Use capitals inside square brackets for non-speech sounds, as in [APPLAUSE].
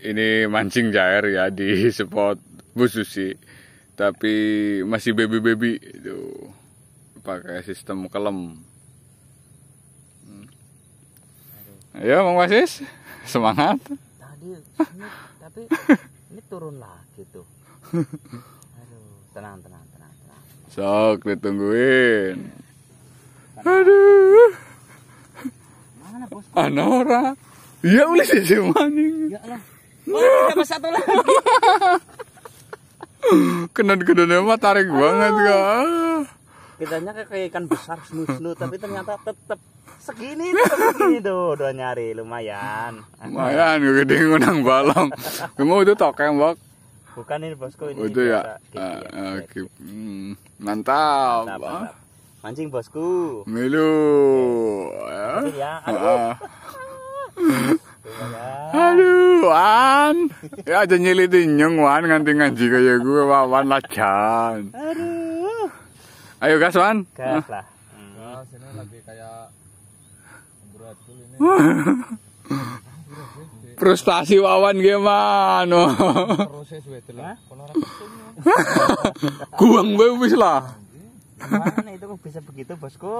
ini mancing jair ya di spot Bu Susi tapi masih baby baby itu pakai sistem kelem hmm. ayo Bang Wasis semangat tadi ini, tapi [LAUGHS] ini turun lagi tuh aduh tenang tenang tenang tenang sok ditungguin aduh mana bos mana ya iya ulis sih maning ya lah Oh, di satu lagi. [LAUGHS] tarik banget ah. kak. Kitanya ah. kayak ikan besar snu snu tapi ternyata tetep segini tuh, segini tuh udah nyari lumayan. Lumayan, gue gede ngunang balong. Kamu itu tokeng bak. Bukan ini bosku ini. Itu ya. Ah, hmm, mantap. mantap, mantap. Mancing bosku. Milu. Ya. ya. [LAUGHS] wawan. Ya aja nyelidinyeng wan nganti ngaji kayak gue wawan lacan. Aduh. Ayo gas wan. Gas lah. Gas ini lagi kayak beratul ini. Prestasi [LAUGHS] wawan gimana? Proses wetel. Kuang bewis lah. Gimana itu bisa begitu bosku?